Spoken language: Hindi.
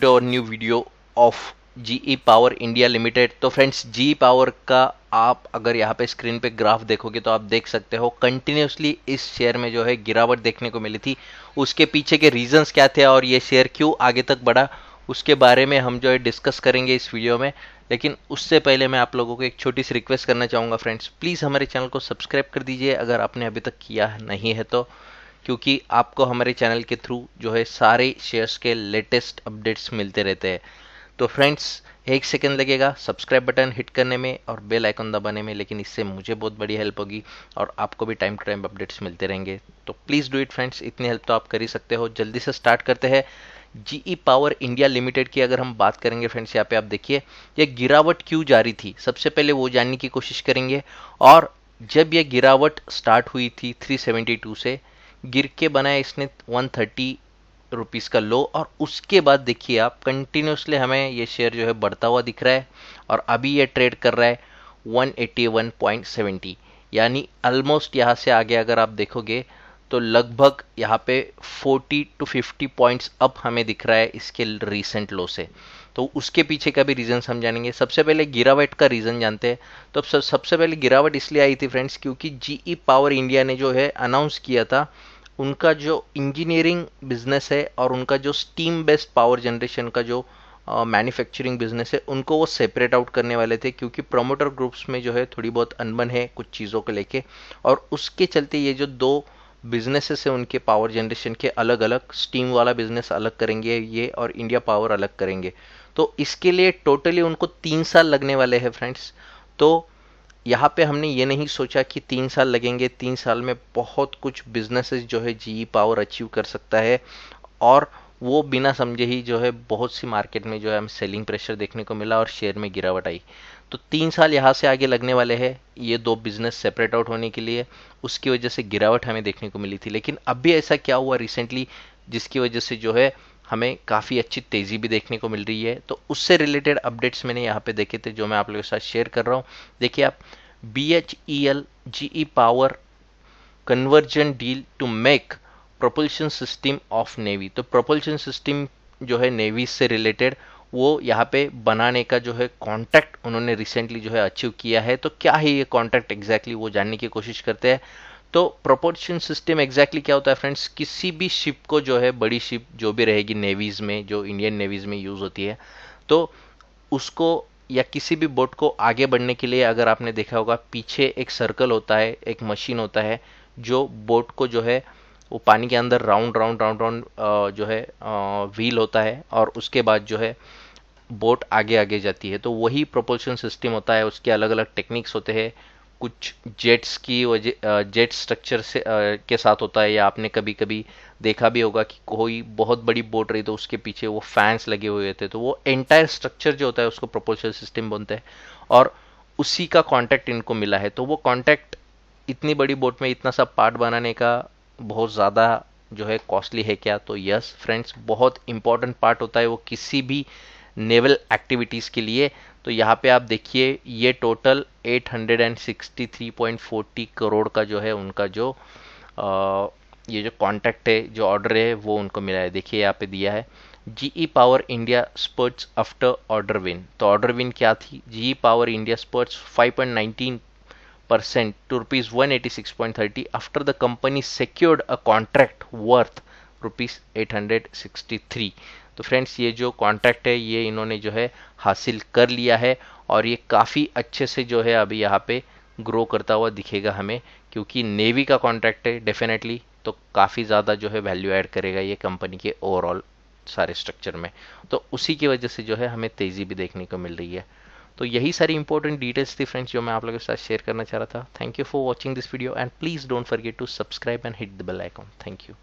to our new video of GE power India limited तो फ्रेंड्स जी पावर का आप अगर यहाँ पे स्क्रीन पे ग्राफ देखोगे तो आप देख सकते हो कंटिन्यूसली इस शेयर में जो है गिरावट देखने को मिली थी उसके पीछे के रीजंस क्या थे और ये शेयर क्यों आगे तक बढ़ा उसके बारे में हम जो है डिस्कस करेंगे इस वीडियो में लेकिन उससे पहले मैं आप लोगों को एक छोटी सी रिक्वेस्ट करना चाहूँगा फ्रेंड्स प्लीज़ हमारे चैनल को सब्सक्राइब कर दीजिए अगर आपने अभी तक किया नहीं है तो क्योंकि आपको हमारे चैनल के थ्रू जो है सारे शेयर्स के लेटेस्ट अपडेट्स मिलते रहते हैं तो फ्रेंड्स एक सेकेंड लगेगा सब्सक्राइब बटन हिट करने में और बेल आइकन दबाने में लेकिन इससे मुझे बहुत बड़ी हेल्प होगी और आपको भी टाइम टू टाइम अपडेट्स मिलते रहेंगे तो प्लीज़ डू इट फ्रेंड्स इतनी हेल्प तो आप कर ही सकते हो जल्दी से स्टार्ट करते हैं जीई पावर इंडिया लिमिटेड की अगर हम बात करेंगे फ्रेंड्स यहाँ पे आप देखिए ये गिरावट क्यों जारी थी सबसे पहले वो जानने की कोशिश करेंगे और जब ये गिरावट स्टार्ट हुई थी 372 से गिर के बनाया इसने वन थर्टी रुपीज़ का लो और उसके बाद देखिए आप कंटिन्यूसली हमें ये शेयर जो है बढ़ता हुआ दिख रहा है और अभी ये ट्रेड कर रहा है 181.70 यानी ऑलमोस्ट यहाँ से आगे अगर आप देखोगे तो लगभग यहाँ पे 40 टू 50 पॉइंट्स अप हमें दिख रहा है इसके रीसेंट लो से तो उसके पीछे का भी रीज़न हम जानेंगे सबसे पहले गिरावट का रीज़न जानते हैं तो सब सबसे पहले गिरावट इसलिए आई थी फ्रेंड्स क्योंकि जीई पावर इंडिया ने जो है अनाउंस किया था उनका जो इंजीनियरिंग बिजनेस है और उनका जो स्टीम बेस्ड पावर जनरेशन का जो मैन्युफैक्चरिंग बिजनेस है उनको वो सेपरेट आउट करने वाले थे क्योंकि प्रोमोटर ग्रुप्स में जो है थोड़ी बहुत अनबन है कुछ चीज़ों को लेके और उसके चलते ये जो दो बिजनेसेस है उनके पावर जनरेशन के अलग अलग स्टीम वाला बिजनेस अलग करेंगे ये और इंडिया पावर अलग करेंगे तो इसके लिए टोटली उनको तीन साल लगने वाले हैं फ्रेंड्स तो यहाँ पे हमने ये नहीं सोचा कि तीन साल लगेंगे तीन साल में बहुत कुछ बिजनेसेस जो है जी पावर अचीव कर सकता है और वो बिना समझे ही जो है बहुत सी मार्केट में जो है हमें सेलिंग प्रेशर देखने को मिला और शेयर में गिरावट आई तो तीन साल यहाँ से आगे लगने वाले हैं ये दो बिजनेस सेपरेट आउट होने के लिए उसकी वजह से गिरावट हमें देखने को मिली थी लेकिन अब भी ऐसा क्या हुआ रिसेंटली जिसकी वजह से जो है हमें काफ़ी अच्छी तेज़ी भी देखने को मिल रही है तो उससे रिलेटेड अपडेट्स मैंने यहाँ पे देखे थे जो मैं आप लोगों के साथ शेयर कर रहा हूँ देखिए आप B H E L G E power conversion deal to make propulsion system of navy तो प्रोपल्शन सिस्टम जो है नेवी से रिलेटेड वो यहाँ पे बनाने का जो है कॉन्टैक्ट उन्होंने रिसेंटली जो है अचीव किया है तो क्या है ये कॉन्टैक्ट एग्जैक्टली exactly वो जानने की कोशिश करते हैं तो प्रोपोर्शन सिस्टम एग्जैक्टली क्या होता है फ्रेंड्स किसी भी शिप को जो है बड़ी शिप जो भी रहेगी नेवीज़ में जो इंडियन नेवीज़ में यूज़ होती है तो उसको या किसी भी बोट को आगे बढ़ने के लिए अगर आपने देखा होगा पीछे एक सर्कल होता है एक मशीन होता है जो बोट को जो है वो पानी के अंदर राउंड राउंड राउंड राउंड जो है व्हील होता है और उसके बाद जो है बोट आगे आगे जाती है तो वही प्रोपोल्शन सिस्टम होता है उसके अलग अलग टेक्निक्स होते हैं कुछ जेट्स की वजह जेट स्ट्रक्चर से के साथ होता है या आपने कभी कभी देखा भी होगा कि कोई बहुत बड़ी बोट रही तो उसके पीछे वो फैंस लगे हुए थे तो वो एंटायर स्ट्रक्चर जो होता है उसको प्रोपोल्शन सिस्टम बनता है और उसी का कॉन्टैक्ट इनको मिला है तो वो कॉन्टैक्ट इतनी बड़ी बोट में इतना सा पार्ट बनाने का बहुत ज़्यादा जो है कॉस्टली है क्या तो यस फ्रेंड्स बहुत इंपॉर्टेंट पार्ट होता है वो किसी भी नेवल एक्टिविटीज़ के लिए तो यहाँ पे आप देखिए ये टोटल 863.40 करोड़ का जो है उनका जो आ, ये जो कॉन्ट्रैक्ट है जो ऑर्डर है वो उनको मिला है देखिए यहाँ पे दिया है GE power India spurts after order win तो ऑर्डर विन क्या थी GE power India spurts 5.19 percent to rupees one after the company secured a contract worth rupees 863 तो फ्रेंड्स ये जो कॉन्ट्रैक्ट है ये इन्होंने जो है हासिल कर लिया है और ये काफ़ी अच्छे से जो है अभी यहाँ पे ग्रो करता हुआ दिखेगा हमें क्योंकि नेवी का कॉन्ट्रैक्ट है डेफिनेटली तो काफ़ी ज़्यादा जो है वैल्यू ऐड करेगा ये कंपनी के ओवरऑल सारे स्ट्रक्चर में तो उसी की वजह से जो है हमें तेज़ी भी देखने को मिल रही है तो यही सारी इंपॉर्टेंट डिटेल्स थी फ्रेंड्स जो मैं आप लोगों के साथ शेयर करना चाह रहा था thank you for watching this video and please don't forget to subscribe and hit the bell icon thank you